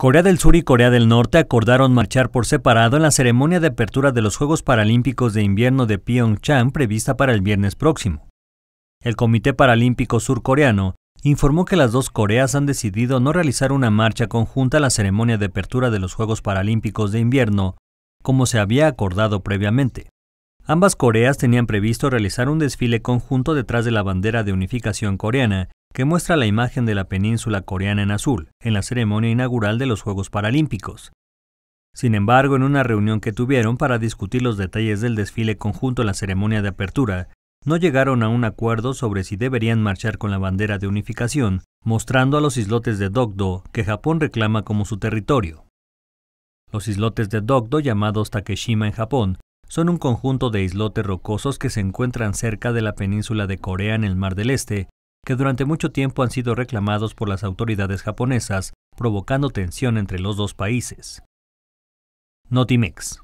Corea del Sur y Corea del Norte acordaron marchar por separado en la ceremonia de apertura de los Juegos Paralímpicos de Invierno de Pyeongchang prevista para el viernes próximo. El Comité Paralímpico Surcoreano informó que las dos Coreas han decidido no realizar una marcha conjunta a la ceremonia de apertura de los Juegos Paralímpicos de Invierno, como se había acordado previamente. Ambas Coreas tenían previsto realizar un desfile conjunto detrás de la bandera de unificación coreana, que muestra la imagen de la península coreana en azul en la ceremonia inaugural de los Juegos Paralímpicos. Sin embargo, en una reunión que tuvieron para discutir los detalles del desfile conjunto en la ceremonia de apertura, no llegaron a un acuerdo sobre si deberían marchar con la bandera de unificación, mostrando a los islotes de Dogdo que Japón reclama como su territorio. Los islotes de Dogdo, llamados Takeshima en Japón, son un conjunto de islotes rocosos que se encuentran cerca de la península de Corea en el Mar del Este que durante mucho tiempo han sido reclamados por las autoridades japonesas, provocando tensión entre los dos países. Notimex